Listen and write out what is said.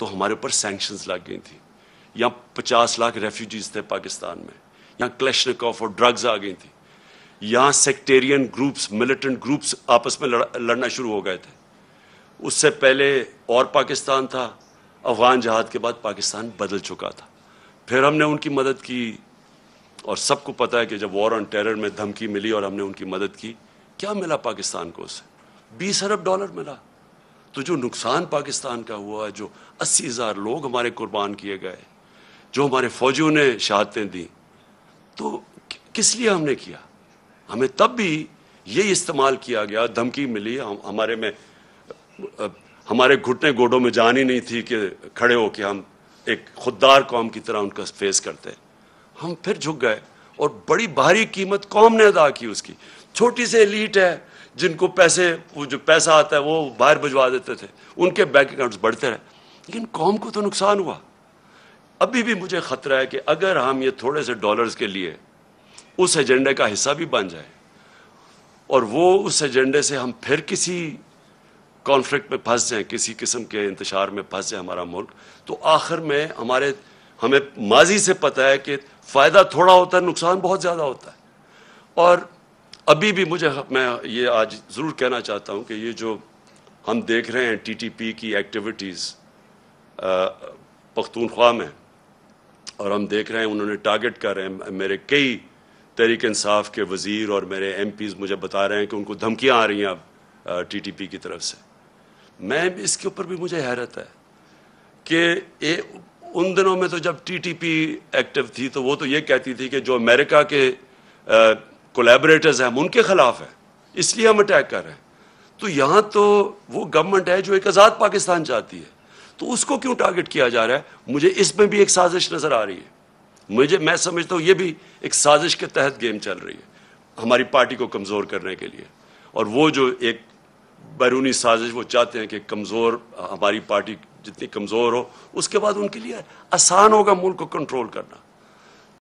तो हमारे ऊपर सैंक्शंस लग गई थी यहाँ पचास लाख रेफ्यूजीज थे पाकिस्तान में यहाँ क्लैशनिकॉफ और ड्रग्स आ गई थी यहाँ सेक्टेरियन ग्रुप्स मिलिटेंट ग्रुप्स आपस में लड़, लड़ना शुरू हो गए थे उससे पहले और पाकिस्तान था अफगान जहाद के बाद पाकिस्तान बदल चुका था फिर हमने उनकी मदद की और सबको पता है कि जब वॉर ऑन टेरर में धमकी मिली और हमने उनकी मदद की क्या मिला पाकिस्तान को उससे बीस अरब डॉलर मिला तो जो नुकसान पाकिस्तान का हुआ जो अस्सी हज़ार लोग हमारे कुर्बान किए गए जो हमारे फौजियों ने शहादतें दी तो किस लिए हमने किया हमें तब भी ये इस्तेमाल किया गया धमकी मिली हम हमारे में हमारे घुटने गोडों में जान ही नहीं थी कि खड़े हो के हम एक खुददार कौम की तरह उनका फेस करते हम फिर झुक गए और बड़ी भारी कीमत कौम ने अदा की उसकी छोटी सी लीट है जिनको पैसे वो जो पैसा आता है वो बाहर भिजवा देते थे उनके बैंक अकाउंट्स बढ़ते रहे लेकिन कौम को तो नुकसान हुआ अभी भी मुझे खतरा है कि अगर हम ये थोड़े से डॉलर्स के लिए उस एजेंडे का हिस्सा भी बन जाए और वो उस एजेंडे से हम फिर किसी कॉन्फ्लिक्ट में फंस जाएं किसी किस्म के इंतजार में फंस जाए हमारा मुल्क तो आखिर में हमारे हमें माजी से पता है कि फ़ायदा थोड़ा होता है नुकसान बहुत ज़्यादा होता है और अभी भी मुझे मैं ये आज ज़रूर कहना चाहता हूँ कि ये जो हम देख रहे हैं टीटीपी की एक्टिविटीज़ पख्तूनख्वा में और हम देख रहे हैं उन्होंने टारगेट कर रहे हैं मेरे कई तहरीक इंसाफ के वज़ीर और मेरे एम मुझे बता रहे हैं कि उनको धमकियाँ आ रही हैं अब टी टी पी की तरफ से मैं इसके ऊपर भी मुझे हैरत है कि उन दिनों में तो जब टीटीपी एक्टिव थी तो वो तो ये कहती थी कि जो अमेरिका के कोलेबरेटर्स हैं हम उनके खिलाफ हैं इसलिए हम अटैक कर रहे हैं तो यहाँ तो वो गवर्नमेंट है जो एक आज़ाद पाकिस्तान चाहती है तो उसको क्यों टारगेट किया जा रहा है मुझे इसमें भी एक साजिश नज़र आ रही है मुझे मैं समझता हूँ ये भी एक साजिश के तहत गेम चल रही है हमारी पार्टी को कमज़ोर करने के लिए और वो जो एक बैरूनी साजिश वो चाहते हैं कि कमज़ोर हमारी पार्टी जितनी कमज़ोर हो उसके बाद उनके लिए आसान होगा मुल्क को कंट्रोल करना